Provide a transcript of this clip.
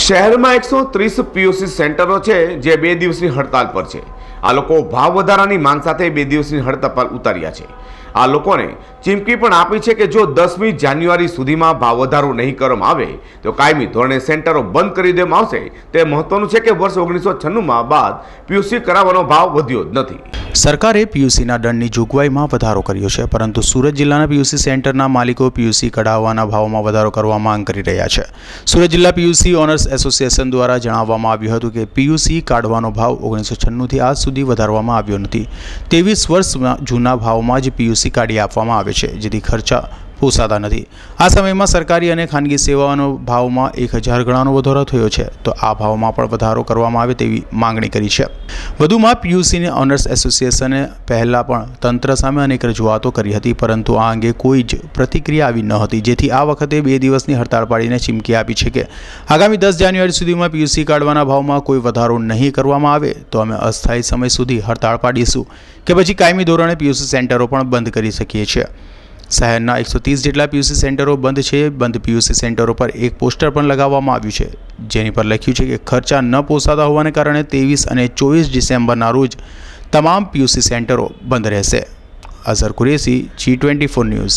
શહેરમાં એકસો ત્રીસ પીયુસી સેન્ટરો છે જે બે દિવસની હડતાલ પર છે આ લોકો ભાવ વધારાની માંગ સાથે બે દિવસની હડતાલ પર ઉતાર્યા છે આ લોકોને ચીમકી પણ આપી છે કે જો દસમી જાન્યુઆરી સુધીમાં ભાવ વધારો નહીં કરવામાં આવે તો કાયમી ધોરણે સેન્ટરો બંધ કરી દેવામાં આવશે તે મહત્વનું છે કે વર્ષ ઓગણીસો છન્નુમાં બાદ પીયુસી કરાવવાનો ભાવ વધ્યો જ નથી સરકારે પીયુસીના દંડની જોગવાઈમાં વધારો કર્યો છે પરંતુ સુરત જિલ્લાના પીયુસી સેન્ટરના માલિકો પીયુસી કઢાવવાના ભાવમાં વધારો કરવા માંગ કરી રહ્યા છે સુરત જિલ્લા પીયુસી ઓનર્સ ડ્રાઇવર્સ એસોસિએશન દ્વારા જણાવવામાં આવ્યું હતું કે પીયુસી કાઢવાનો ભાવ ઓગણીસો છન્નુંથી આજ સુધી વધારવામાં આવ્યો નથી ત્રેવીસ વર્ષ જૂના ભાવમાં જ પીયુસી કાઢી આપવામાં આવે છે જેથી ખર્ચા પોસાતા નથી આ સમયમાં સરકારી અને ખાનગી સેવાઓનો ભાવમાં એક હજાર ગણાનો વધારો થયો છે તો આ ભાવમાં પણ વધારો કરવામાં આવે તેવી માંગણી કરી છે વધુમાં પીયુસીને ઓનર્સ એસોસિએશને પહેલાં પણ તંત્ર સામે અનેક રજૂઆતો કરી હતી પરંતુ આ અંગે કોઈ જ પ્રતિક્રિયા આવી ન હતી જેથી આ વખતે બે દિવસની હડતાળ પાડીને ચીમકી આપી છે કે આગામી દસ જાન્યુઆરી સુધીમાં પીયુસી કાઢવાના ભાવમાં કોઈ વધારો નહીં કરવામાં આવે તો અમે અસ્થાયી સમય સુધી હડતાળ પાડીશું કે પછી કાયમી ધોરણે પીયુસી સેન્ટરો પણ બંધ કરી શકીએ છીએ શહેરના એકસો ત્રીસ જેટલા પીયુસી સેન્ટરો બંધ છે બંધ પીયુસી સેન્ટરો પર એક પોસ્ટર પણ લગાવવામાં આવ્યું છે જેની પર લખ્યું છે કે ખર્ચા ન પોસાતા હોવાને કારણે ત્રેવીસ અને ચોવીસ ડિસેમ્બરના રોજ તમામ પીયુસી સેન્ટરો બંધ રહેશે Azhar Qureshi Zee twenty four news